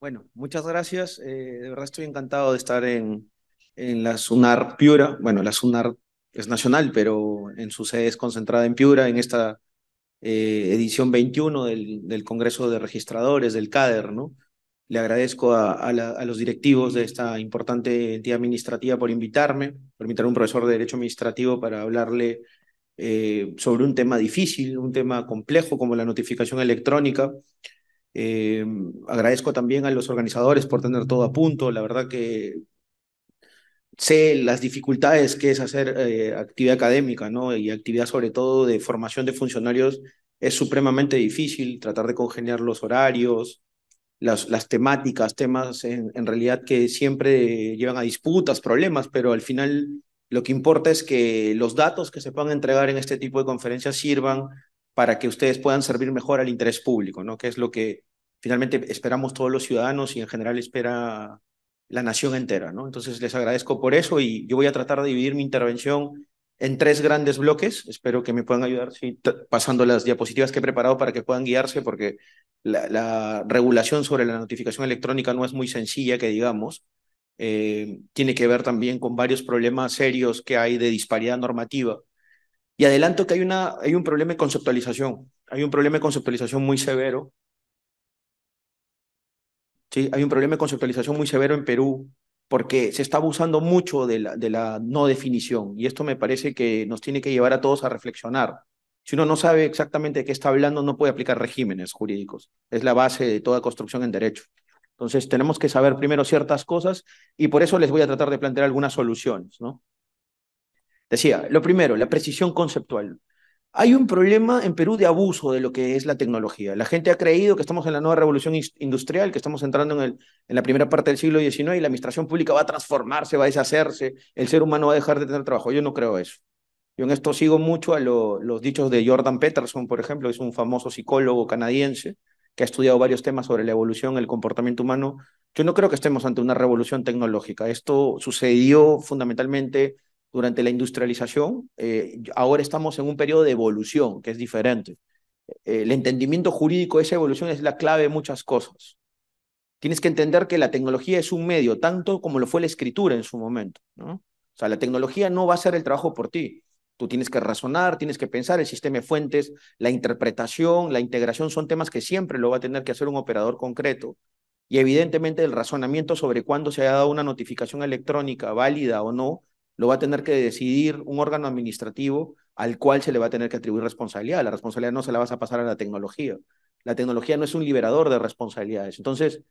Bueno, muchas gracias. Eh, de verdad estoy encantado de estar en, en la SUNAR Piura. Bueno, la SUNAR es nacional, pero en su sede es concentrada en Piura, en esta eh, edición 21 del, del, Congreso de Registradores, del CADER, ¿no? Le agradezco a, los directivos de esta importante entidad administrativa por invitarme, por invitar a un profesor de Derecho Administrativo para hablarle eh, sobre un tema difícil, un tema complejo como la notificación electrónica. Eh, agradezco también a los organizadores por tener todo a punto. La verdad que sé las dificultades que es hacer eh, actividad académica ¿no? y actividad sobre todo de formación de funcionarios. Es supremamente difícil tratar de congeniar los horarios, las, temáticas, temas en, realidad que siempre llevan a disputas, problemas, pero al final lo que importa es que los datos que se puedan entregar en este tipo de conferencias sirvan para que ustedes puedan servir mejor al interés público, ¿no? Que es lo que finalmente esperamos todos los ciudadanos y en general espera la nación entera, ¿no? Entonces les agradezco por eso y yo voy a tratar de dividir mi intervención en tres grandes bloques. Espero que me puedan ayudar pasando las diapositivas que he preparado para que puedan guiarse, porque la, regulación sobre la notificación electrónica no es muy sencilla, que digamos. Eh, tiene que ver también con varios problemas serios que hay de disparidad normativa. Y adelanto que hay, una, hay un problema de conceptualización, hay un problema de conceptualización muy severo. Sí, hay un problema de conceptualización muy severo en Perú porque se está abusando mucho de la, no definición y esto me parece que nos tiene que llevar a todos a reflexionar. Si uno no sabe exactamente de qué está hablando, no puede aplicar regímenes jurídicos. Es la base de toda construcción en derecho. Entonces, tenemos que saber primero ciertas cosas y por eso les voy a tratar de plantear algunas soluciones, ¿no? Decía, lo primero, la precisión conceptual. Hay un problema en Perú de abuso de lo que es la tecnología. La gente ha creído que estamos en la nueva revolución industrial, que estamos entrando en, la primera parte del siglo XIX y la administración pública va a transformarse, va a deshacerse, el ser humano va a dejar de tener trabajo. Yo no creo eso. Yo en esto sigo mucho a los dichos de Jordan Peterson, por ejemplo, es un famoso psicólogo canadiense que ha estudiado varios temas sobre la evolución, el comportamiento humano. Yo no creo que estemos ante una revolución tecnológica. Esto sucedió fundamentalmente durante la industrialización, eh, ahora estamos en un periodo de evolución que es diferente. Eh, el entendimiento jurídico de esa evolución es la clave de muchas cosas. Tienes que entender que la tecnología es un medio, tanto como lo fue la escritura en su momento. ¿no? O sea, la tecnología no va a hacer el trabajo por ti. Tú tienes que razonar, tienes que pensar, el sistema de fuentes, la interpretación, la integración son temas que siempre lo va a tener que hacer un operador concreto. Y evidentemente el razonamiento sobre cuándo se haya dado una notificación electrónica válida o no lo va a tener que decidir un órgano administrativo al cual se le va a tener que atribuir responsabilidad. La responsabilidad no se la vas a pasar a la tecnología. La tecnología no es un liberador de responsabilidades. Entonces,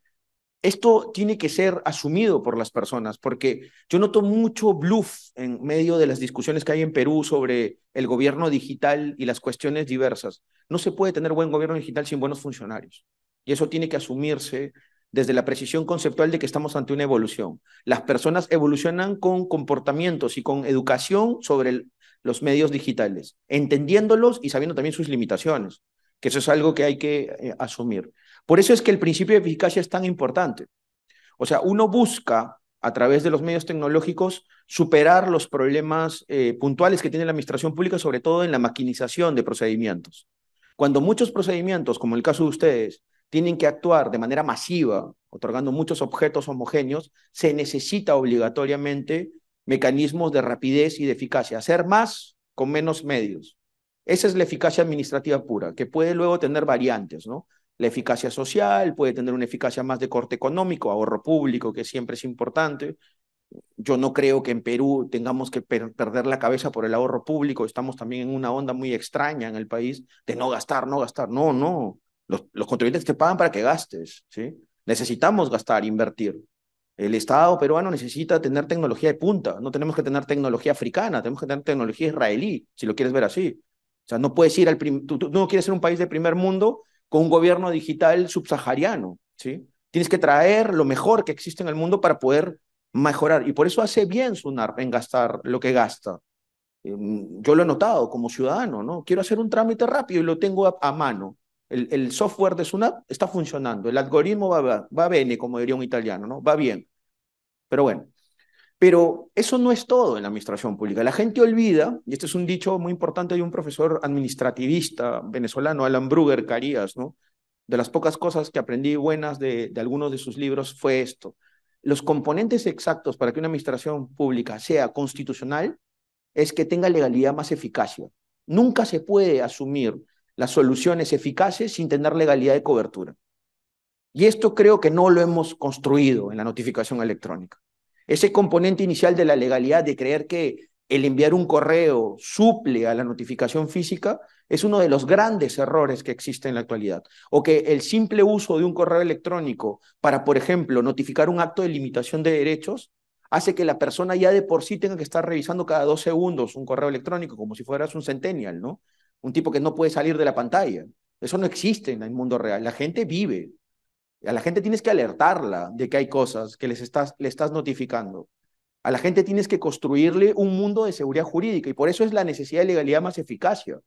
esto tiene que ser asumido por las personas, porque yo noto mucho bluff en medio de las discusiones que hay en Perú sobre el gobierno digital y las cuestiones diversas. No se puede tener buen gobierno digital sin buenos funcionarios. Y eso tiene que asumirse desde la precisión conceptual de que estamos ante una evolución. Las personas evolucionan con comportamientos y con educación sobre los medios digitales, entendiéndolos y sabiendo también sus limitaciones, que eso es algo que hay que eh, asumir. Por eso es que el principio de eficacia es tan importante. O sea, uno busca a través de los medios tecnológicos superar los problemas eh, puntuales que tiene la administración pública, sobre todo en la maquinización de procedimientos. Cuando muchos procedimientos, como el caso de ustedes, tienen que actuar de manera masiva, otorgando muchos objetos homogéneos, se necesita obligatoriamente mecanismos de rapidez y de eficacia, hacer más con menos medios. Esa es la eficacia administrativa pura, que puede luego tener variantes, ¿no? La eficacia social puede tener una eficacia más de corte económico, ahorro público, que siempre es importante. Yo no creo que en Perú tengamos que perder la cabeza por el ahorro público. Estamos también en una onda muy extraña en el país de no gastar, no gastar. No, no. Los, contribuyentes te pagan para que gastes, ¿sí? Necesitamos gastar, invertir. El Estado peruano necesita tener tecnología de punta. No tenemos que tener tecnología africana, tenemos que tener tecnología israelí, si lo quieres ver así. O sea, no puedes ir al... no quieres ser un país de primer mundo con un gobierno digital subsahariano, ¿sí? Tienes que traer lo mejor que existe en el mundo para poder mejorar. Y por eso hace bien Sunar en gastar lo que gasta. Em, yo lo he notado como ciudadano, ¿no? Quiero hacer un trámite rápido y lo tengo a mano. El, software de Sunap está funcionando, el algoritmo va, va, bene, como diría un italiano, ¿no? Va bien. Pero bueno, pero eso no es todo en la administración pública. La gente olvida, y este es un dicho muy importante de un profesor administrativista venezolano, Alan Brugger Carías, ¿no? De las pocas cosas que aprendí buenas de, de algunos de sus libros fue esto. Los componentes exactos para que una administración pública sea constitucional es que tenga legalidad más eficacia. Nunca se puede asumir las soluciones eficaces sin tener legalidad de cobertura. Y esto creo que no lo hemos construido en la notificación electrónica. Ese componente inicial de la legalidad de creer que el enviar un correo suple a la notificación física es uno de los grandes errores que existe en la actualidad. O que el simple uso de un correo electrónico para, por ejemplo, notificar un acto de limitación de derechos hace que la persona ya de por sí tenga que estar revisando cada dos segundos un correo electrónico como si fueras un centennial, ¿no? un tipo que no puede salir de la pantalla. Eso no existe en el mundo real. La gente vive. A la gente tienes que alertarla de que hay cosas que les estás, le estás notificando. A la gente tienes que construirle un mundo de seguridad jurídica y por eso es la necesidad de legalidad más eficacia.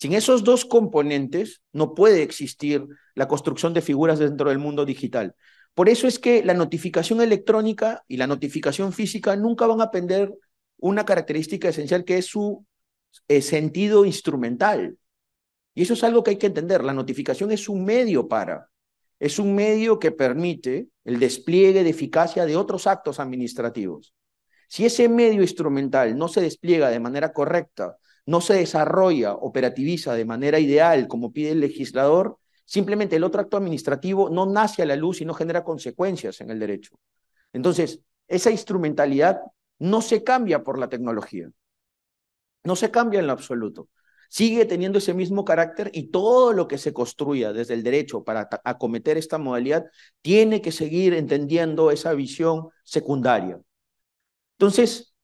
Sin esos dos componentes no puede existir la construcción de figuras dentro del mundo digital. Por eso es que la notificación electrónica y la notificación física nunca van a perder una característica esencial que es su sentido instrumental. Y eso es algo que hay que entender. La notificación es un medio para, es un medio que permite el despliegue de eficacia de otros actos administrativos. Si ese medio instrumental no se despliega de manera correcta, no se desarrolla, operativiza de manera ideal como pide el legislador, simplemente el otro acto administrativo no nace a la luz y no genera consecuencias en el derecho. Entonces, esa instrumentalidad no se cambia por la tecnología. No se cambia en lo absoluto. Sigue teniendo ese mismo carácter y todo lo que se construya desde el derecho para acometer esta modalidad tiene que seguir entendiendo esa visión secundaria. Entonces,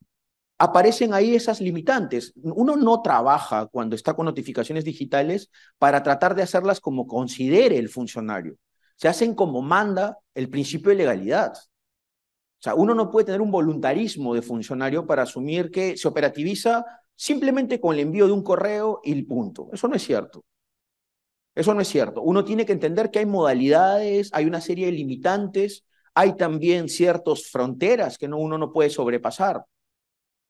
aparecen ahí esas limitantes. Uno no trabaja cuando está con notificaciones digitales para tratar de hacerlas como considere el funcionario. Se hacen como manda el principio de legalidad. O sea, uno no puede tener un voluntarismo de funcionario para asumir que se operativiza simplemente con el envío de un correo y el punto. Eso no es cierto. Eso no es cierto. Uno tiene que entender que hay modalidades, hay una serie de limitantes, hay también ciertas fronteras que uno no puede sobrepasar.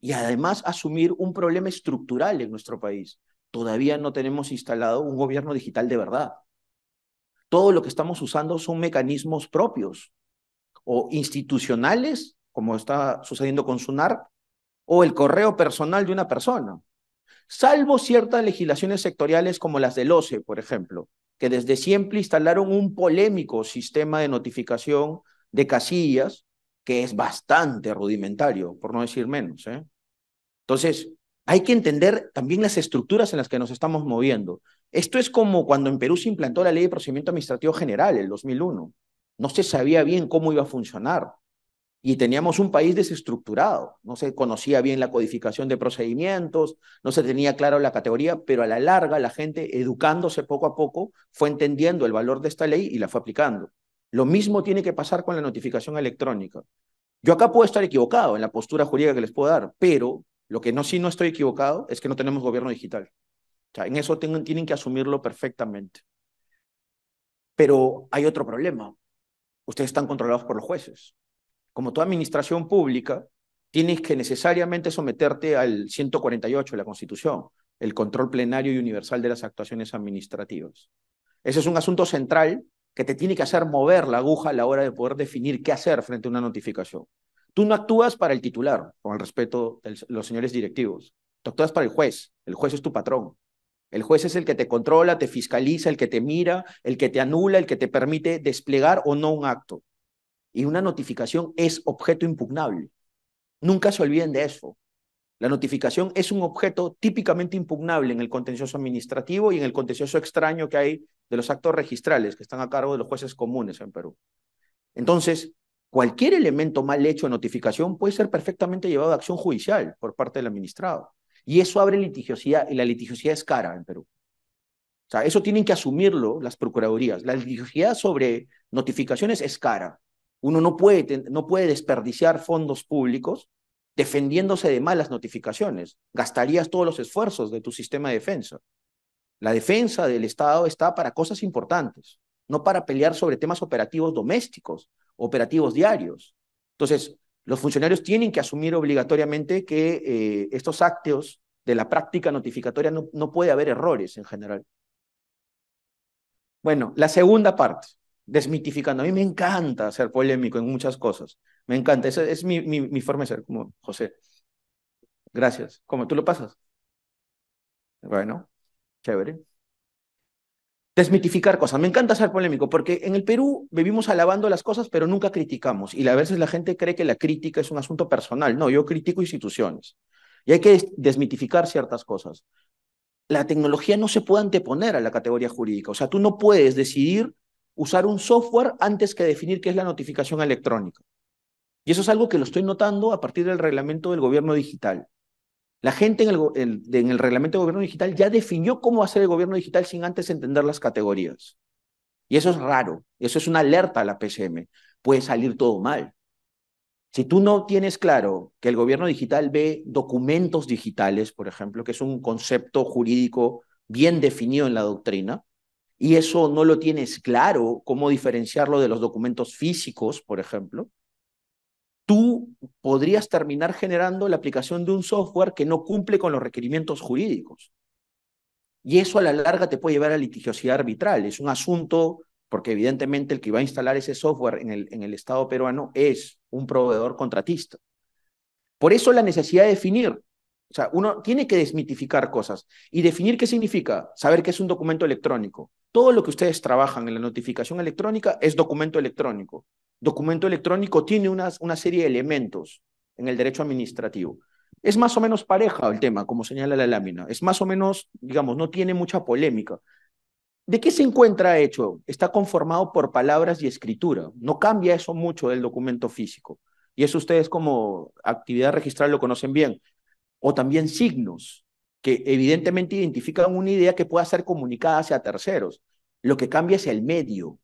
Y además asumir un problema estructural en nuestro país. Todavía no tenemos instalado un gobierno digital de verdad. Todo lo que estamos usando son mecanismos propios o institucionales, como está sucediendo con SUNAR, o el correo personal de una persona, salvo ciertas legislaciones sectoriales como las del OCE, por ejemplo, que desde siempre instalaron un polémico sistema de notificación de casillas que es bastante rudimentario, por no decir menos. ¿eh? Entonces, hay que entender también las estructuras en las que nos estamos moviendo. Esto es como cuando en Perú se implantó la Ley de Procedimiento Administrativo General, el 2001. No se sabía bien cómo iba a funcionar y teníamos un país desestructurado, no se conocía bien la codificación de procedimientos, no se tenía claro la categoría, pero a la larga la gente, educándose poco a poco, fue entendiendo el valor de esta ley y la fue aplicando. Lo mismo tiene que pasar con la notificación electrónica. Yo acá puedo estar equivocado en la postura jurídica que les puedo dar, pero lo que no sí no estoy equivocado es que no tenemos gobierno digital. O sea, en eso tienen que asumirlo perfectamente. Pero hay otro problema. Ustedes están controlados por los jueces como toda administración pública, tienes que necesariamente someterte al 148 de la Constitución, el control plenario y universal de las actuaciones administrativas. Ese es un asunto central que te tiene que hacer mover la aguja a la hora de poder definir qué hacer frente a una notificación. Tú no actúas para el titular, con el respeto de los señores directivos. Tú actúas para el juez. El juez es tu patrón. El juez es el que te controla, te fiscaliza, el que te mira, el que te anula, el que te permite desplegar o no un acto y una notificación es objeto impugnable. Nunca se olviden de eso. La notificación es un objeto típicamente impugnable en el contencioso administrativo y en el contencioso extraño que hay de los actos registrales que están a cargo de los jueces comunes en Perú. Entonces, cualquier elemento mal hecho de notificación puede ser perfectamente llevado a acción judicial por parte del administrado. Y eso abre litigiosidad, y la litigiosidad es cara en Perú. O sea, eso tienen que asumirlo las procuradurías. La litigiosidad sobre notificaciones es cara. Uno no puede, no puede desperdiciar fondos públicos defendiéndose de malas notificaciones. Gastarías todos los esfuerzos de tu sistema de defensa. La defensa del Estado está para cosas importantes, no para pelear sobre temas operativos domésticos, operativos diarios. Entonces, los funcionarios tienen que asumir obligatoriamente que eh, estos actos de la práctica notificatoria no, no puede haber errores en general. Bueno, la segunda parte desmitificando. A mí me encanta ser polémico en muchas cosas. Me encanta. Esa es mi, forma de ser, como José. Gracias. ¿Cómo tú lo pasas? Bueno, chévere. Desmitificar cosas. Me encanta ser polémico porque en el Perú vivimos alabando las cosas, pero nunca criticamos. Y a veces la gente cree que la crítica es un asunto personal. No, yo critico instituciones. Y hay que desmitificar ciertas cosas. La tecnología no se puede anteponer a la categoría jurídica. O sea, tú no puedes decidir usar un software antes que definir qué es la notificación electrónica. Y eso es algo que lo estoy notando a partir del reglamento del gobierno digital. La gente en el, en el reglamento del gobierno digital ya definió cómo hacer el gobierno digital sin antes entender las categorías. Y eso es raro, eso es una alerta a la PCM. Puede salir todo mal. Si tú no tienes claro que el gobierno digital ve documentos digitales, por ejemplo, que es un concepto jurídico bien definido en la doctrina, y eso no lo tienes claro, cómo diferenciarlo de los documentos físicos, por ejemplo, tú podrías terminar generando la aplicación de un software que no cumple con los requerimientos jurídicos. Y eso a la larga te puede llevar a litigiosidad arbitral. Es un asunto, porque evidentemente el que va a instalar ese software en el, en el Estado peruano es un proveedor contratista. Por eso la necesidad de definir o sea, uno tiene que desmitificar cosas y definir qué significa, saber qué es un documento electrónico. Todo lo que ustedes trabajan en la notificación electrónica es documento electrónico. Documento electrónico tiene una, una serie de elementos en el derecho administrativo. Es más o menos pareja el tema, como señala la lámina. Es más o menos, digamos, no tiene mucha polémica. ¿De qué se encuentra hecho? Está conformado por palabras y escritura. No cambia eso mucho del documento físico. Y eso ustedes como actividad registral lo conocen bien o también signos que evidentemente identifican una idea que pueda ser comunicada hacia terceros. Lo que cambia es el medio.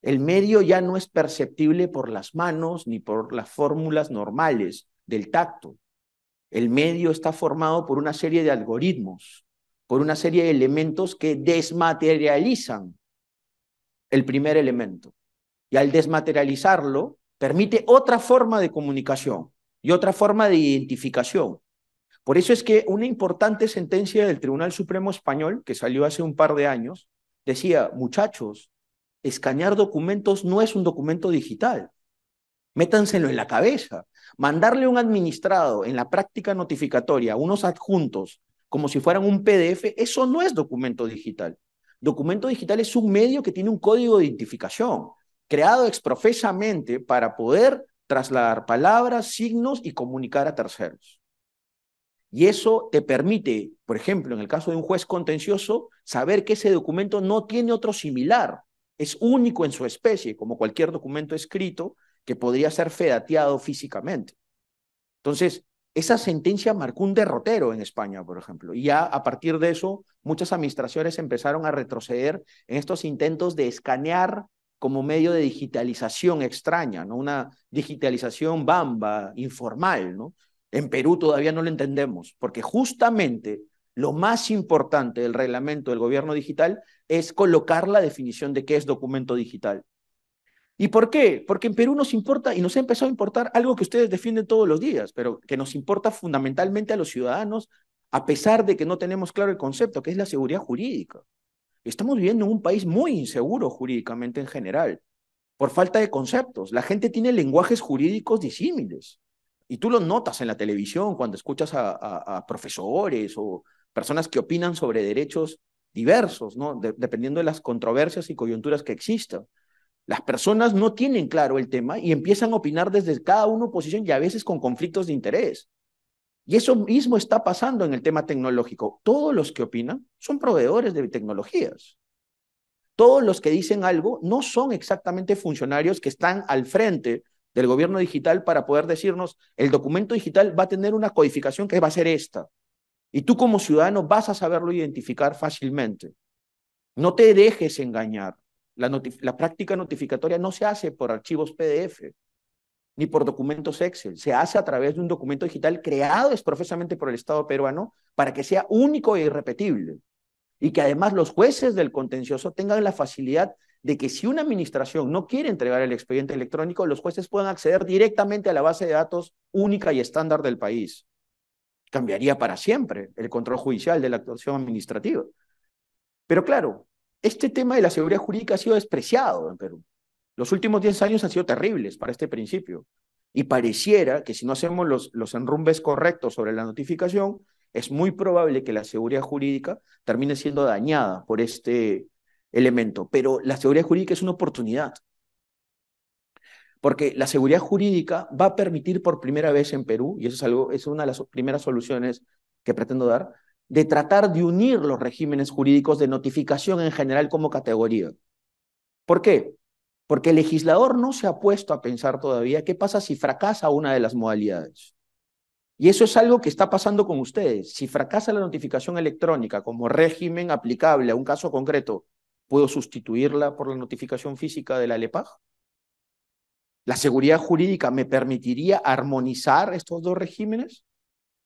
El medio ya no es perceptible por las manos ni por las fórmulas normales del tacto. El medio está formado por una serie de algoritmos, por una serie de elementos que desmaterializan el primer elemento. Y al desmaterializarlo, permite otra forma de comunicación y otra forma de identificación. Por eso es que una importante sentencia del Tribunal Supremo Español, que salió hace un par de años, decía, muchachos, escanear documentos no es un documento digital. Métanselo en la cabeza. Mandarle a un administrado en la práctica notificatoria unos adjuntos como si fueran un PDF, eso no es documento digital. Documento digital es un medio que tiene un código de identificación, creado exprofesamente para poder trasladar palabras, signos y comunicar a terceros. Y eso te permite, por ejemplo, en el caso de un juez contencioso, saber que ese documento no tiene otro similar, es único en su especie, como cualquier documento escrito que podría ser fedateado físicamente. Entonces, esa sentencia marcó un derrotero en España, por ejemplo, y ya a partir de eso muchas administraciones empezaron a retroceder en estos intentos de escanear como medio de digitalización extraña, ¿no? Una digitalización bamba, informal, ¿no? En Perú todavía no lo entendemos, porque justamente lo más importante del reglamento del gobierno digital es colocar la definición de qué es documento digital. ¿Y por qué? Porque en Perú nos importa y nos ha empezado a importar algo que ustedes defienden todos los días, pero que nos importa fundamentalmente a los ciudadanos, a pesar de que no tenemos claro el concepto, que es la seguridad jurídica. Estamos viviendo en un país muy inseguro jurídicamente en general, por falta de conceptos. La gente tiene lenguajes jurídicos disímiles. Y tú lo notas en la televisión cuando escuchas a, profesores o personas que opinan sobre derechos diversos, ¿no? dependiendo de las controversias y coyunturas que existan. Las personas no tienen claro el tema y empiezan a opinar desde cada una posición y a veces con conflictos de interés. Y eso mismo está pasando en el tema tecnológico. Todos los que opinan son proveedores de tecnologías. Todos los que dicen algo no son exactamente funcionarios que están al frente del gobierno digital para poder decirnos, el documento digital va a tener una codificación que va a ser esta. Y tú como ciudadano vas a saberlo identificar fácilmente. No te dejes engañar. La, práctica notificatoria no se hace por archivos PDF ni por documentos Excel. Se hace a través de un documento digital creado expresamente por el Estado peruano para que sea único e irrepetible. Y que además los jueces del contencioso tengan la facilidad de que si una administración no quiere entregar el expediente electrónico, los jueces puedan acceder directamente a la base de datos única y estándar del país. Cambiaría para siempre el control judicial de la actuación administrativa. Pero claro, este tema de la seguridad jurídica ha sido despreciado en Perú. Los últimos 10 años han sido terribles para este principio. Y pareciera que si no hacemos los, los enrumbes correctos sobre la notificación, es muy probable que la seguridad jurídica termine siendo dañada por este elemento, pero la seguridad jurídica es una oportunidad. Porque la seguridad jurídica va a permitir por primera vez en Perú, y eso es, algo, es una de las primeras soluciones que pretendo dar, de tratar de unir los regímenes jurídicos de notificación en general como categoría. ¿Por qué? Porque el legislador no se ha puesto a pensar todavía qué pasa si fracasa una de las modalidades. Y eso es algo que está pasando con ustedes. Si fracasa la notificación electrónica como régimen aplicable a un caso concreto ¿Puedo sustituirla por la notificación física de la LEPAG? ¿La seguridad jurídica me permitiría armonizar estos dos regímenes?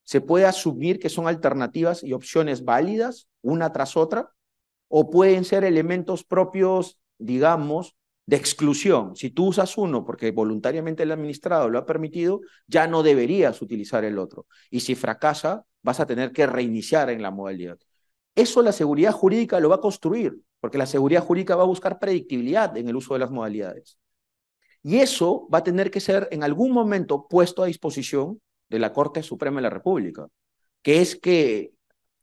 ¿Se puede asumir que son alternativas y opciones válidas una tras otra? ¿O pueden ser elementos propios, digamos, de exclusión? Si tú usas uno porque voluntariamente el administrado lo ha permitido, ya no deberías utilizar el otro. Y si fracasa, vas a tener que reiniciar en la modalidad. Eso la seguridad jurídica lo va a construir porque la seguridad jurídica va a buscar predictibilidad en el uso de las modalidades. Y eso va a tener que ser en algún momento puesto a disposición de la Corte Suprema de la República, que es que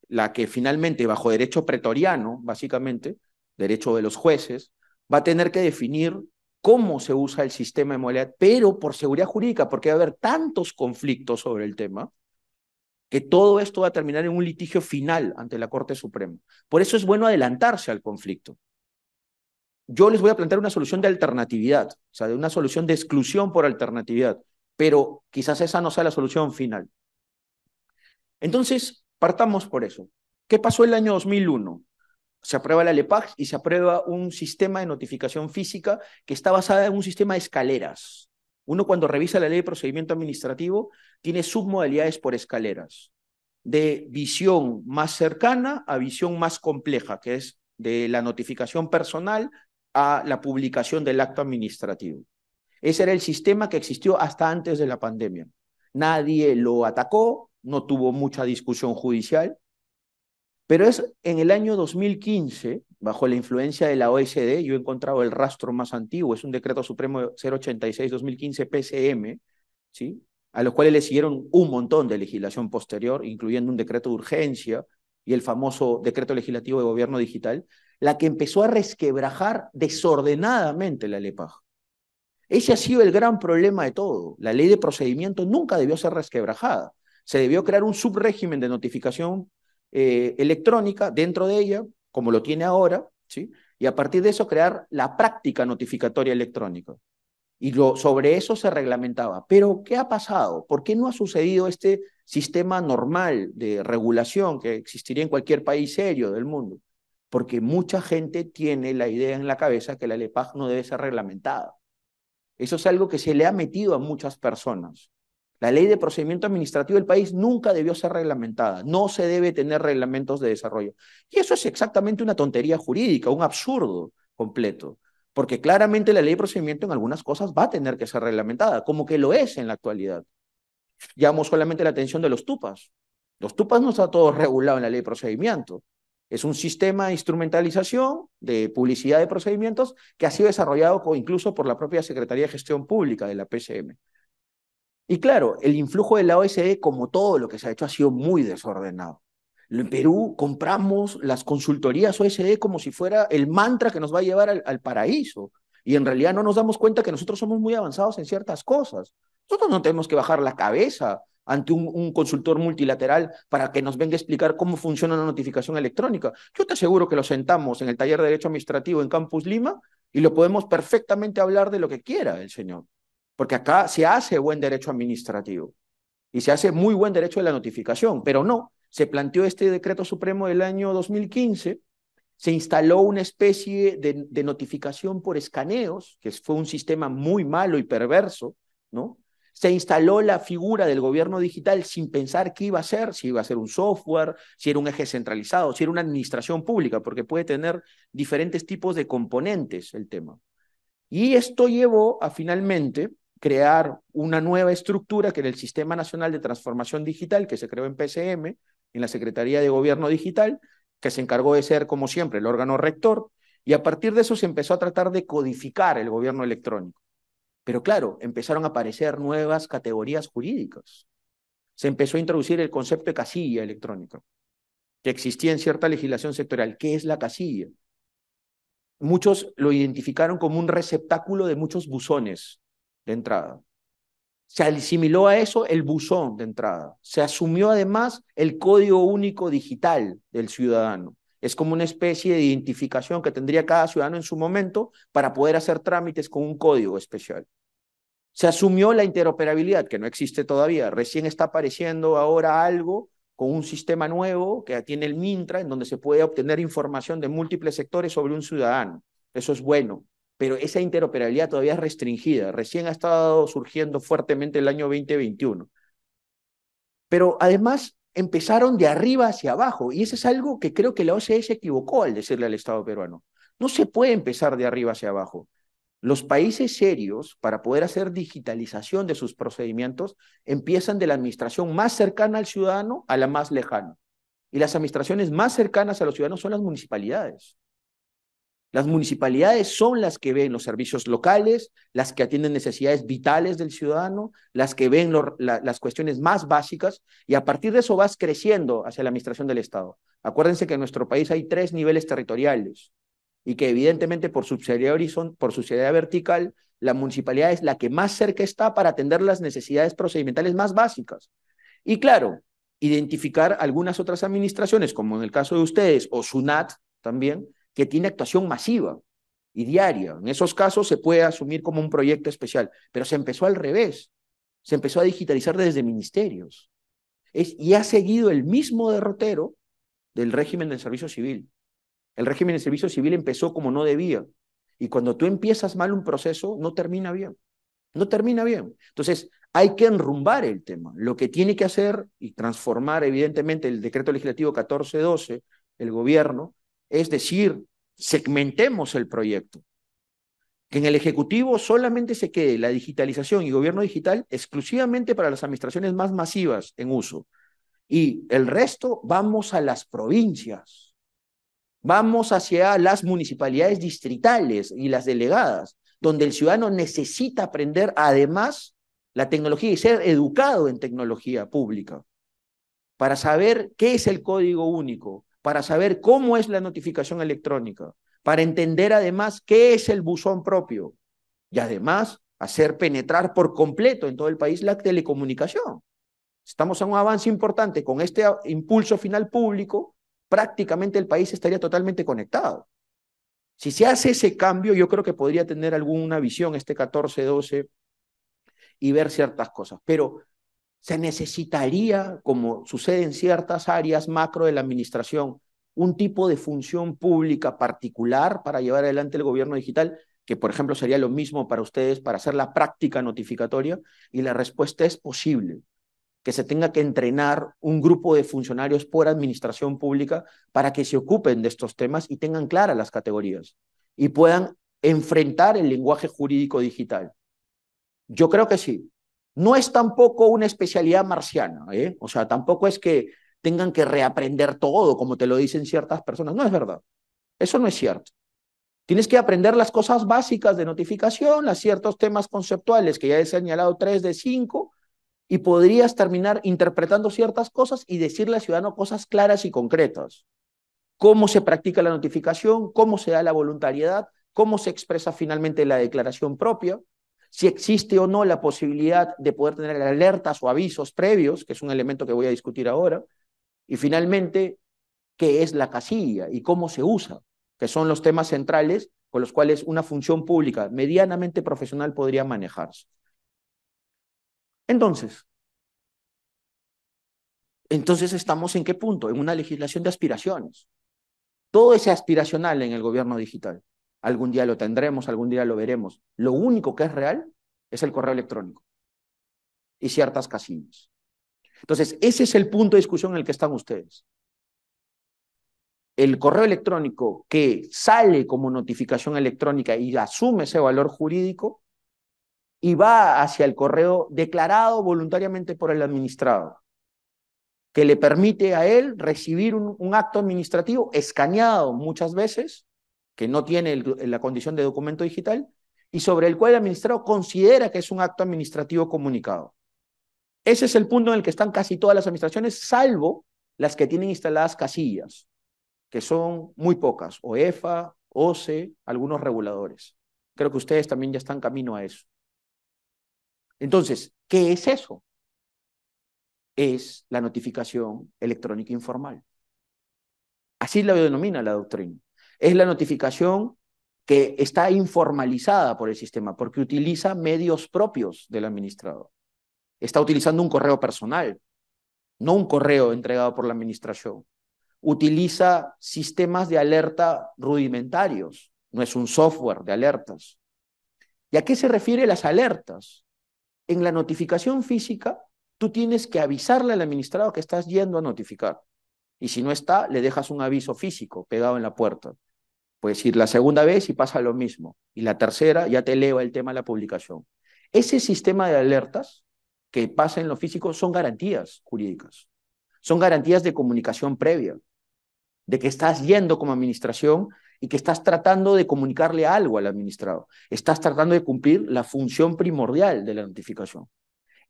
la que finalmente, bajo derecho pretoriano, básicamente, derecho de los jueces, va a tener que definir cómo se usa el sistema de modalidad, pero por seguridad jurídica, porque va a haber tantos conflictos sobre el tema que todo esto va a terminar en un litigio final ante la Corte Suprema. Por eso es bueno adelantarse al conflicto. Yo les voy a plantear una solución de alternatividad, o sea, de una solución de exclusión por alternatividad, pero quizás esa no sea la solución final. Entonces, partamos por eso. ¿Qué pasó el año 2001? Se aprueba la LEPAG y se aprueba un sistema de notificación física que está basada en un sistema de escaleras. Uno cuando revisa la ley de procedimiento administrativo tiene submodalidades por escaleras, de visión más cercana a visión más compleja, que es de la notificación personal a la publicación del acto administrativo. Ese era el sistema que existió hasta antes de la pandemia. Nadie lo atacó, no tuvo mucha discusión judicial, pero es en el año 2015 bajo la influencia de la OECD, yo he encontrado el rastro más antiguo, es un decreto supremo 086-2015 PCM, ¿sí? a los cuales le siguieron un montón de legislación posterior, incluyendo un decreto de urgencia y el famoso decreto legislativo de gobierno digital, la que empezó a resquebrajar desordenadamente la LEPAJ. Ese ha sido el gran problema de todo. La ley de procedimiento nunca debió ser resquebrajada. Se debió crear un subrégimen de notificación eh, electrónica dentro de ella, como lo tiene ahora, ¿sí? y a partir de eso crear la práctica notificatoria electrónica. Y lo, sobre eso se reglamentaba. Pero, ¿qué ha pasado? ¿Por qué no ha sucedido este sistema normal de regulación que existiría en cualquier país serio del mundo? Porque mucha gente tiene la idea en la cabeza que la LEPAG no debe ser reglamentada. Eso es algo que se le ha metido a muchas personas. La ley de procedimiento administrativo del país nunca debió ser reglamentada. No se debe tener reglamentos de desarrollo. Y eso es exactamente una tontería jurídica, un absurdo completo. Porque claramente la ley de procedimiento en algunas cosas va a tener que ser reglamentada, como que lo es en la actualidad. Llamo solamente la atención de los tupas. Los tupas no está todo regulado en la ley de procedimiento. Es un sistema de instrumentalización de publicidad de procedimientos que ha sido desarrollado incluso por la propia Secretaría de Gestión Pública de la PCM. Y claro, el influjo de la OSD, como todo lo que se ha hecho, ha sido muy desordenado. En Perú compramos las consultorías OSD como si fuera el mantra que nos va a llevar al, paraíso. Y en realidad no nos damos cuenta que nosotros somos muy avanzados en ciertas cosas. Nosotros no tenemos que bajar la cabeza ante un, consultor multilateral para que nos venga a explicar cómo funciona la notificación electrónica. Yo te aseguro que lo sentamos en el taller de Derecho Administrativo en Campus Lima y lo podemos perfectamente hablar de lo que quiera el señor porque acá se hace buen derecho administrativo y se hace muy buen derecho de la notificación, pero no, se planteó este decreto supremo del año 2015, se instaló una especie de, notificación por escaneos, que fue un sistema muy malo y perverso, ¿no? Se instaló la figura del gobierno digital sin pensar qué iba a ser, si iba a ser un software, si era un eje centralizado, si era una administración pública, porque puede tener diferentes tipos de componentes el tema. Y esto llevó a finalmente crear una nueva estructura que era el Sistema Nacional de Transformación Digital, que se creó en PCM, en la Secretaría de Gobierno Digital, que se encargó de ser, como siempre, el órgano rector, y a partir de eso se empezó a tratar de codificar el gobierno electrónico. Pero claro, empezaron a aparecer nuevas categorías jurídicas. Se empezó a introducir el concepto de casilla electrónica, que existía en cierta legislación sectorial. ¿Qué es la casilla? Muchos lo identificaron como un receptáculo de muchos buzones de entrada. Se asimiló a eso el buzón de entrada. Se asumió además el código único digital del ciudadano. Es como una especie de identificación que tendría cada ciudadano en su momento para poder hacer trámites con un código especial. Se asumió la interoperabilidad, que no existe todavía. Recién está apareciendo ahora algo con un sistema nuevo que tiene el Mintra, en donde se puede obtener información de múltiples sectores sobre un ciudadano. Eso es bueno pero esa interoperabilidad todavía es restringida. Recién ha estado surgiendo fuertemente el año 2021. Pero además empezaron de arriba hacia abajo, y eso es algo que creo que la OCDE se equivocó al decirle al Estado peruano. No se puede empezar de arriba hacia abajo. Los países serios, para poder hacer digitalización de sus procedimientos, empiezan de la administración más cercana al ciudadano a la más lejana. Y las administraciones más cercanas a los ciudadanos son las municipalidades. Las municipalidades son las que ven los servicios locales, las que atienden necesidades vitales del ciudadano, las que ven las cuestiones más básicas y a partir de eso vas creciendo hacia la administración del Estado. Acuérdense que en nuestro país hay tres niveles territoriales y que evidentemente por subsidiariedad, por subsidiariedad vertical, la municipalidad es la que más cerca está para atender las necesidades procedimentales más básicas. Y claro, identificar algunas otras administraciones, como en el caso de ustedes, o SUNAT también, que tiene actuación masiva y diaria. En esos casos se puede asumir como un proyecto especial, pero se empezó al revés. Se empezó a digitalizar desde ministerios. Es, y ha seguido el mismo derrotero del régimen del servicio civil. El régimen del servicio civil empezó como no debía. Y cuando tú empiezas mal un proceso, no termina bien. No termina bien. Entonces, hay que enrumbar el tema. Lo que tiene que hacer y transformar, evidentemente, el decreto legislativo 1412, el gobierno, es decir, segmentemos el proyecto. Que en el Ejecutivo solamente se quede la digitalización y gobierno digital exclusivamente para las administraciones más masivas en uso. Y el resto vamos a las provincias. Vamos hacia las municipalidades distritales y las delegadas, donde el ciudadano necesita aprender además la tecnología y ser educado en tecnología pública para saber qué es el código único, para saber cómo es la notificación electrónica, para entender además qué es el buzón propio y además hacer penetrar por completo en todo el país la telecomunicación. Estamos en un avance importante. Con este impulso final público, prácticamente el país estaría totalmente conectado. Si se hace ese cambio, yo creo que podría tener alguna visión este 14-12 y ver ciertas cosas. Pero se necesitaría, como sucede en ciertas áreas macro de la administración, un tipo de función pública particular para llevar adelante el gobierno digital, que por ejemplo sería lo mismo para ustedes para hacer la práctica notificatoria, y la respuesta es posible, que se tenga que entrenar un grupo de funcionarios por administración pública para que se ocupen de estos temas y tengan claras las categorías y puedan enfrentar el lenguaje jurídico digital. Yo creo que sí, no es tampoco una especialidad marciana, ¿eh? o sea, tampoco es que tengan que reaprender todo, como te lo dicen ciertas personas. No es verdad. Eso no es cierto. Tienes que aprender las cosas básicas de notificación, las ciertos temas conceptuales que ya he señalado tres de cinco, y podrías terminar interpretando ciertas cosas y decirle al ciudadano cosas claras y concretas. Cómo se practica la notificación, cómo se da la voluntariedad, cómo se expresa finalmente la declaración propia, si existe o no la posibilidad de poder tener alertas o avisos previos, que es un elemento que voy a discutir ahora, y finalmente, qué es la casilla y cómo se usa, que son los temas centrales con los cuales una función pública medianamente profesional podría manejarse. Entonces, entonces estamos en qué punto? En una legislación de aspiraciones. Todo es aspiracional en el gobierno digital algún día lo tendremos, algún día lo veremos. Lo único que es real es el correo electrónico y ciertas casillas. Entonces, ese es el punto de discusión en el que están ustedes. El correo electrónico que sale como notificación electrónica y asume ese valor jurídico y va hacia el correo declarado voluntariamente por el administrado, que le permite a él recibir un, acto administrativo escaneado muchas veces que no tiene la condición de documento digital y sobre el cual el administrado considera que es un acto administrativo comunicado. Ese es el punto en el que están casi todas las administraciones, salvo las que tienen instaladas casillas, que son muy pocas, OEFA, OCE, algunos reguladores. Creo que ustedes también ya están camino a eso. Entonces, ¿qué es eso? Es la notificación electrónica informal. Así la denomina la doctrina es la notificación que está informalizada por el sistema, porque utiliza medios propios del administrador. Está utilizando un correo personal, no un correo entregado por la administración. Utiliza sistemas de alerta rudimentarios, no es un software de alertas. ¿Y a qué se refiere las alertas? En la notificación física, tú tienes que avisarle al administrador que estás yendo a notificar. Y si no está, le dejas un aviso físico pegado en la puerta. Puedes ir la segunda vez y pasa lo mismo. Y la tercera ya te leo el tema de la publicación. Ese sistema de alertas que pasa en lo físico son garantías jurídicas. Son garantías de comunicación previa, de que estás yendo como administración y que estás tratando de comunicarle algo al administrado. Estás tratando de cumplir la función primordial de la notificación.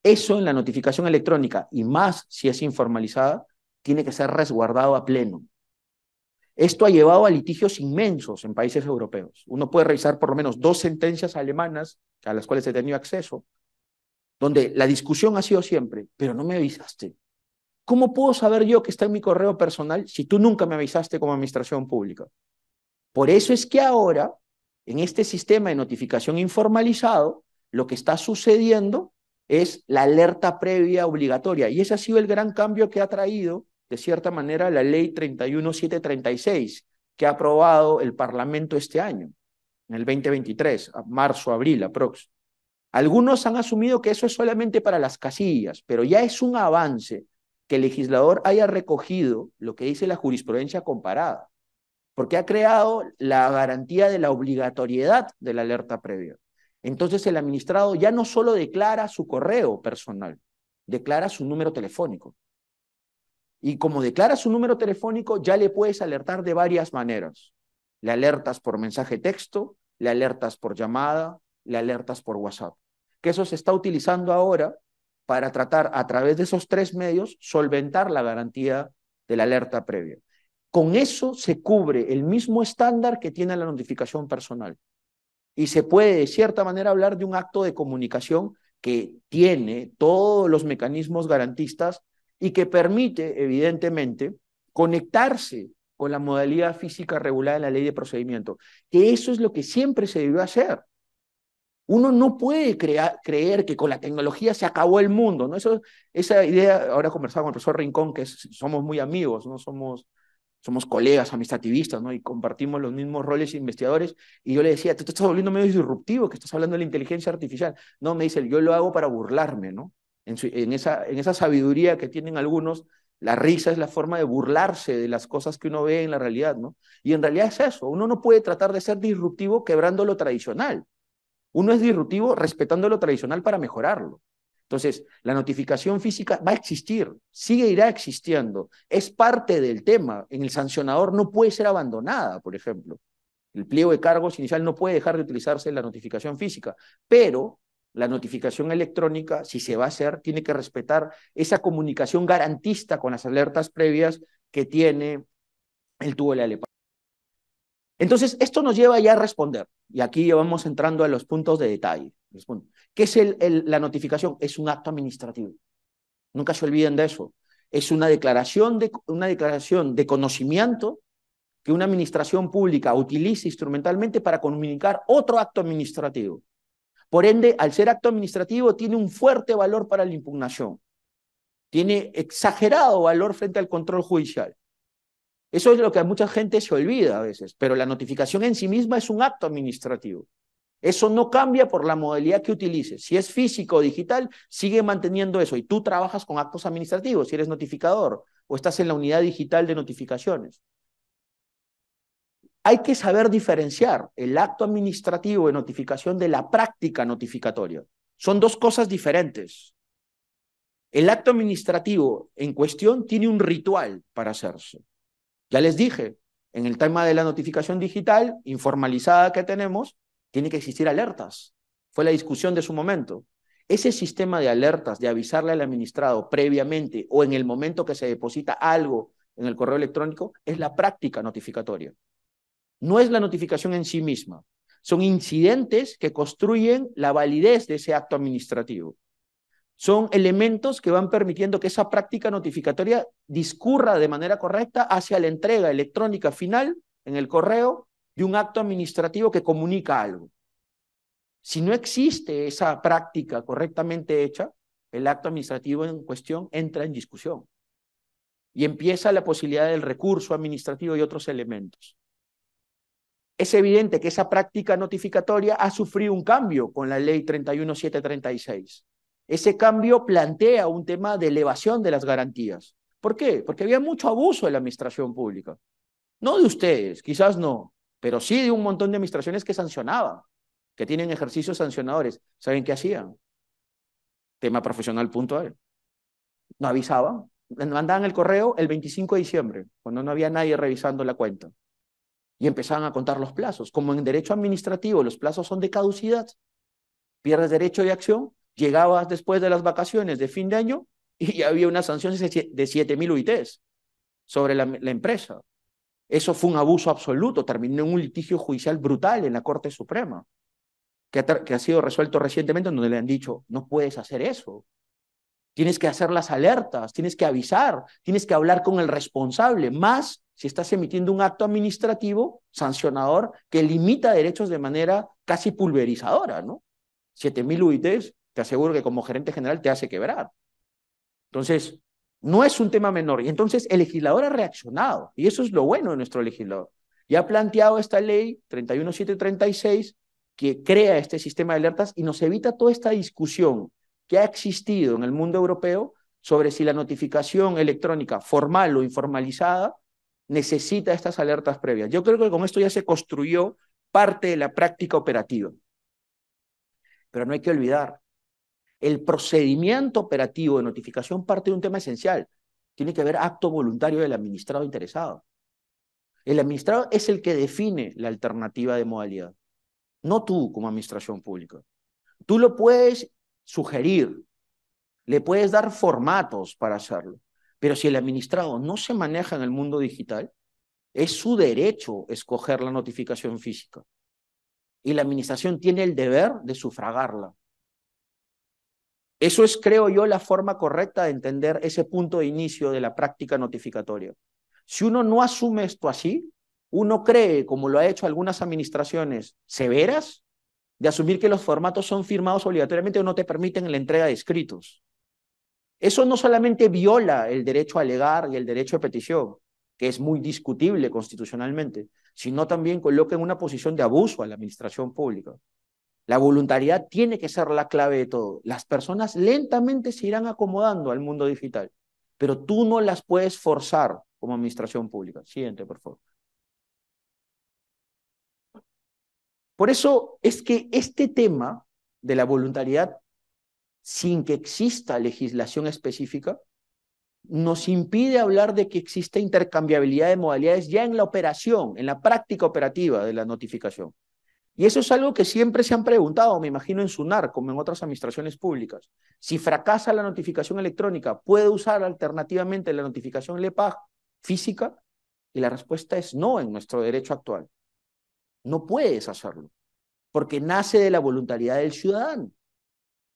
Eso en la notificación electrónica, y más si es informalizada, tiene que ser resguardado a pleno. Esto ha llevado a litigios inmensos en países europeos. Uno puede revisar por lo menos dos sentencias alemanas a las cuales he tenido acceso, donde la discusión ha sido siempre, pero no me avisaste. ¿Cómo puedo saber yo que está en mi correo personal si tú nunca me avisaste como administración pública? Por eso es que ahora, en este sistema de notificación informalizado, lo que está sucediendo es la alerta previa obligatoria. Y ese ha sido el gran cambio que ha traído de cierta manera, la ley 31736 que ha aprobado el Parlamento este año, en el 2023, marzo, abril, aprox. Algunos han asumido que eso es solamente para las casillas, pero ya es un avance que el legislador haya recogido lo que dice la jurisprudencia comparada, porque ha creado la garantía de la obligatoriedad de la alerta previa. Entonces el administrado ya no solo declara su correo personal, declara su número telefónico. Y como declara su número telefónico, ya le puedes alertar de varias maneras. Le alertas por mensaje texto, le alertas por llamada, le alertas por WhatsApp. Que eso se está utilizando ahora para tratar a través de esos tres medios solventar la garantía de la alerta previa. Con eso se cubre el mismo estándar que tiene la notificación personal. Y se puede, de cierta manera, hablar de un acto de comunicación que tiene todos los mecanismos garantistas y que permite, evidentemente, conectarse con la modalidad física regulada en la ley de procedimiento, que eso es lo que siempre se debió hacer. Uno no puede creer que con la tecnología se acabó el mundo, ¿no? Eso, esa idea, ahora conversaba con el profesor Rincón, que somos muy amigos, ¿no? Somos, somos colegas, amistativistas, ¿no? Y compartimos los mismos roles e investigadores. Y yo le decía, tú te estás volviendo medio disruptivo, que estás hablando de la inteligencia artificial. No, me dice, yo lo hago para burlarme, ¿no? en, esa, en esa sabiduría que tienen algunos, la risa es la forma de burlarse de las cosas que uno ve en la realidad, ¿no? Y en realidad es eso, uno no puede tratar de ser disruptivo quebrando lo tradicional. Uno es disruptivo respetando lo tradicional para mejorarlo. Entonces, la notificación física va a existir, sigue irá existiendo, es parte del tema. En el sancionador no puede ser abandonada, por ejemplo. El pliego de cargos inicial no puede dejar de utilizarse la notificación física, pero la notificación electrónica, si se va a hacer, tiene que respetar esa comunicación garantista con las alertas previas que tiene el tubo de la Entonces, esto nos lleva ya a responder, y aquí ya vamos entrando a los puntos de detalle. ¿Qué es la notificación? Es un acto administrativo. Nunca se olviden de eso. Es una declaración de, una declaración de conocimiento que una administración pública utiliza instrumentalmente para comunicar otro acto administrativo. Por ende, al ser acto administrativo, tiene un fuerte valor para la impugnación. Tiene exagerado valor frente al control judicial. Eso es lo que a mucha gente se olvida a veces, pero la notificación en sí misma es un acto administrativo. Eso no cambia por la modalidad que utilices. Si es físico o digital, sigue manteniendo eso. Y tú trabajas con actos administrativos, si eres notificador o estás en la unidad digital de notificaciones. Hay que saber diferenciar el acto administrativo de notificación de la práctica notificatoria. Son dos cosas diferentes. El acto administrativo en cuestión tiene un ritual para hacerse. Ya les dije, en el tema de la notificación digital informalizada que tenemos, tiene que existir alertas. Fue la discusión de su momento. Ese sistema de alertas, de avisarle al administrado previamente o en el momento que se deposita algo en el correo electrónico, es la práctica notificatoria. No es la notificación en sí misma. Son incidentes que construyen la validez de ese acto administrativo. Son elementos que van permitiendo que esa práctica notificatoria discurra de manera correcta hacia la entrega electrónica final en el correo de un acto administrativo que comunica algo. Si no existe esa práctica correctamente hecha, el acto administrativo en cuestión entra en discusión y empieza la posibilidad del recurso administrativo y otros elementos es evidente que esa práctica notificatoria ha sufrido un cambio con la ley 31736. Ese cambio plantea un tema de elevación de las garantías. ¿Por qué? Porque había mucho abuso de la administración pública. No de ustedes, quizás no, pero sí de un montón de administraciones que sancionaban, que tienen ejercicios sancionadores. ¿Saben qué hacían? Tema profesional puntual. No avisaban. Mandaban el correo el 25 de diciembre, cuando no había nadie revisando la cuenta y empezaban a contar los plazos. Como en derecho administrativo los plazos son de caducidad, pierdes derecho de acción, llegabas después de las vacaciones de fin de año y ya había una sanción de 7000 UITs sobre la, empresa. Eso fue un abuso absoluto, terminó en un litigio judicial brutal en la Corte Suprema, que ha, sido resuelto recientemente, donde le han dicho, no puedes hacer eso. Tienes que hacer las alertas, tienes que avisar, tienes que hablar con el responsable, más si estás emitiendo un acto administrativo sancionador que limita derechos de manera casi pulverizadora, ¿no? 7.000 UITs, te aseguro que como gerente general te hace quebrar. Entonces, no es un tema menor. Y entonces el legislador ha reaccionado, y eso es lo bueno de nuestro legislador. Y ha planteado esta ley 31736 que crea este sistema de alertas y nos evita toda esta discusión ya ha existido en el mundo europeo sobre si la notificación electrónica formal o informalizada necesita estas alertas previas. Yo creo que con esto ya se construyó parte de la práctica operativa. Pero no hay que olvidar, el procedimiento operativo de notificación parte de un tema esencial. Tiene que haber acto voluntario del administrado interesado. El administrado es el que define la alternativa de modalidad, no tú como administración pública. Tú lo puedes sugerir, le puedes dar formatos para hacerlo, pero si el administrado no se maneja en el mundo digital, es su derecho escoger la notificación física. Y la administración tiene el deber de sufragarla. Eso es, creo yo, la forma correcta de entender ese punto de inicio de la práctica notificatoria. Si uno no asume esto así, uno cree, como lo ha hecho algunas administraciones severas, de asumir que los formatos son firmados obligatoriamente o no te permiten la entrega de escritos. Eso no solamente viola el derecho a alegar y el derecho a petición, que es muy discutible constitucionalmente, sino también coloca en una posición de abuso a la administración pública. La voluntariedad tiene que ser la clave de todo. Las personas lentamente se irán acomodando al mundo digital, pero tú no las puedes forzar como administración pública. Siguiente, por favor. Por eso es que este tema de la voluntariedad, sin que exista legislación específica, nos impide hablar de que existe intercambiabilidad de modalidades ya en la operación, en la práctica operativa de la notificación. Y eso es algo que siempre se han preguntado, me imagino, en SUNAR, como en otras administraciones públicas. Si fracasa la notificación electrónica, ¿puede usar alternativamente la notificación LEPAG física? Y la respuesta es no en nuestro derecho actual. No puedes hacerlo, porque nace de la voluntariedad del ciudadano.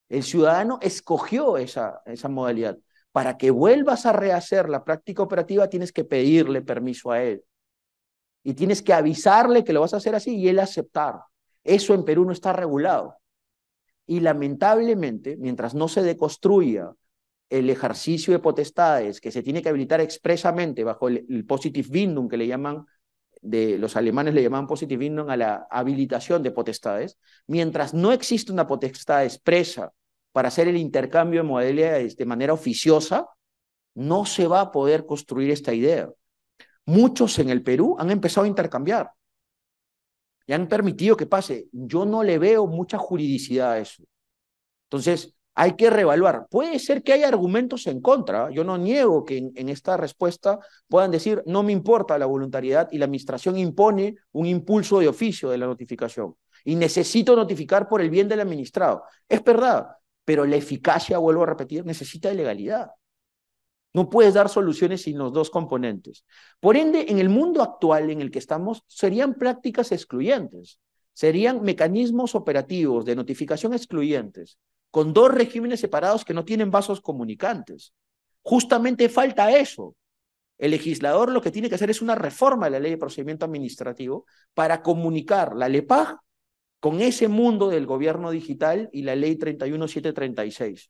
El ciudadano escogió esa, modalidad. Para que vuelvas a rehacer la práctica operativa tienes que pedirle permiso a él. Y tienes que avisarle que lo vas a hacer así y él aceptar. Eso en Perú no está regulado. Y lamentablemente, mientras no se deconstruya el ejercicio de potestades que se tiene que habilitar expresamente bajo el, positive bindum que le llaman de los alemanes le llamaban positivismo a la habilitación de potestades, mientras no existe una potestad expresa para hacer el intercambio de modalidades este, de manera oficiosa, no se va a poder construir esta idea. Muchos en el Perú han empezado a intercambiar y han permitido que pase. Yo no le veo mucha juridicidad a eso. Entonces, hay que reevaluar. Puede ser que haya argumentos en contra. Yo no niego que en, en, esta respuesta puedan decir, no me importa la voluntariedad y la administración impone un impulso de oficio de la notificación. Y necesito notificar por el bien del administrado. Es verdad, pero la eficacia, vuelvo a repetir, necesita de legalidad. No puedes dar soluciones sin los dos componentes. Por ende, en el mundo actual en el que estamos, serían prácticas excluyentes. Serían mecanismos operativos de notificación excluyentes con dos regímenes separados que no tienen vasos comunicantes. Justamente falta eso. El legislador lo que tiene que hacer es una reforma de la ley de procedimiento administrativo para comunicar la LEPAG con ese mundo del gobierno digital y la ley 31736.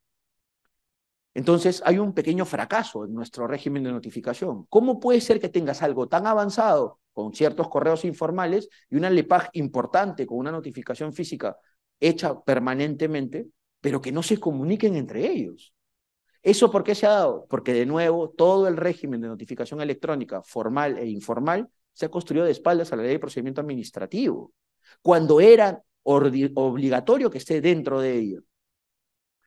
Entonces hay un pequeño fracaso en nuestro régimen de notificación. ¿Cómo puede ser que tengas algo tan avanzado con ciertos correos informales y una LEPAG importante con una notificación física hecha permanentemente pero que no se comuniquen entre ellos. ¿Eso por qué se ha dado? Porque de nuevo, todo el régimen de notificación electrónica, formal e informal, se ha construido de espaldas a la ley de procedimiento administrativo, cuando era obligatorio que esté dentro de ello.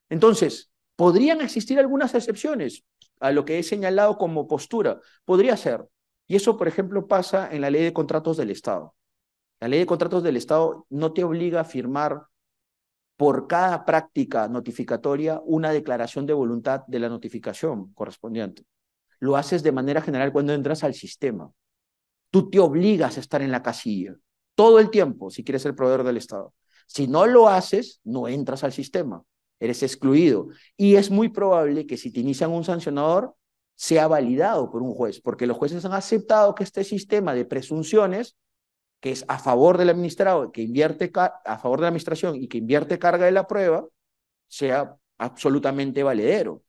Entonces, podrían existir algunas excepciones a lo que he señalado como postura. Podría ser. Y eso, por ejemplo, pasa en la ley de contratos del Estado. La ley de contratos del Estado no te obliga a firmar por cada práctica notificatoria una declaración de voluntad de la notificación correspondiente. Lo haces de manera general cuando entras al sistema. Tú te obligas a estar en la casilla todo el tiempo si quieres ser proveedor del Estado. Si no lo haces, no entras al sistema, eres excluido. Y es muy probable que si te inician un sancionador, sea validado por un juez, porque los jueces han aceptado que este sistema de presunciones que es a favor del administrado, que invierte a favor de la administración y que invierte carga de la prueba, sea absolutamente valedero.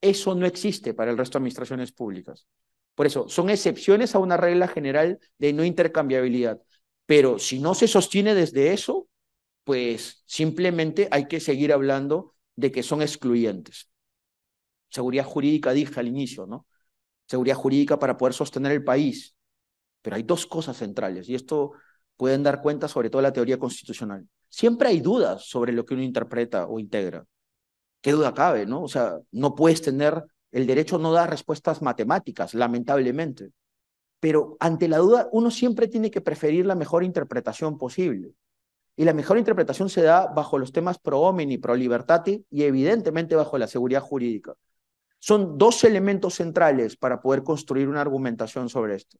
Eso no existe para el resto de administraciones públicas. Por eso, son excepciones a una regla general de no intercambiabilidad. Pero si no se sostiene desde eso, pues simplemente hay que seguir hablando de que son excluyentes. Seguridad jurídica dije al inicio, ¿no? Seguridad jurídica para poder sostener el país. Pero hay dos cosas centrales y esto pueden dar cuenta sobre todo la teoría constitucional. Siempre hay dudas sobre lo que uno interpreta o integra. ¿Qué duda cabe, no? O sea, no puedes tener, el derecho no da respuestas matemáticas, lamentablemente. Pero ante la duda, uno siempre tiene que preferir la mejor interpretación posible. Y la mejor interpretación se da bajo los temas pro homini, pro libertati, y evidentemente bajo la seguridad jurídica. Son dos elementos centrales para poder construir una argumentación sobre esto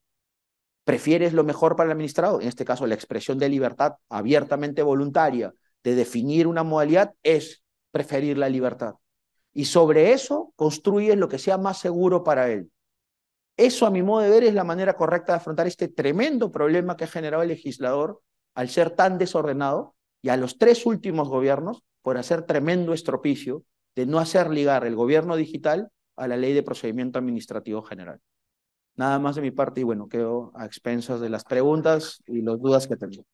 prefieres lo mejor para el administrado, en este caso la expresión de libertad abiertamente voluntaria de definir una modalidad es preferir la libertad. Y sobre eso construyes lo que sea más seguro para él. Eso, a mi modo de ver, es la manera correcta de afrontar este tremendo problema que ha generado el legislador al ser tan desordenado y a los tres últimos gobiernos por hacer tremendo estropicio de no hacer ligar el gobierno digital a la ley de procedimiento administrativo general. Nada más de mi parte y bueno, quedo a expensas de las preguntas y las dudas que tengo.